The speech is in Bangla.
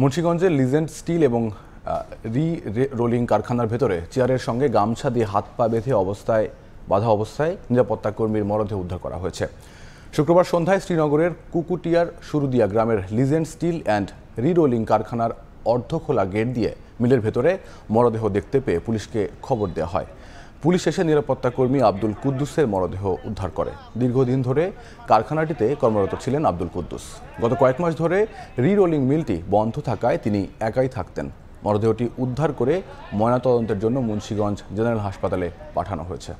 মুন্সীগঞ্জে লিজেন্ড স্টিল এবং রি রোলিং কারখানার ভেতরে চেয়ারের সঙ্গে গামছা দিয়ে হাত পা বেঁধে অবস্থায় বাধা অবস্থায় নিরাপত্তা কর্মীর মরদেহ উদ্ধার করা হয়েছে শুক্রবার সন্ধ্যায় শ্রীনগরের কুকুটিয়ার সুরুদিয়া গ্রামের legend steel and re rolling কারখানার অর্ধখোলা গেট দিয়ে মিলের ভেতরে মরদেহ দেখতে পেয়ে পুলিশকে খবর দেওয়া হয় পুলিশ এসে নিরাপত্তা কর্মী আব্দুল কুদ্দুসের মরদেহ উদ্ধার করে দীর্ঘদিন ধরে কারখানাটিতে কর্মরত ছিলেন আব্দুল কুদ্দুস গত কয়েক মাস ধরে রিরোলিং মিলটি বন্ধ থাকায় তিনি একাই থাকতেন মরদেহটি উদ্ধার করে ময়নাতদন্তের জন্য মুন্সীগঞ্জ জেনারেল হাসপাতালে পাঠানো হয়েছে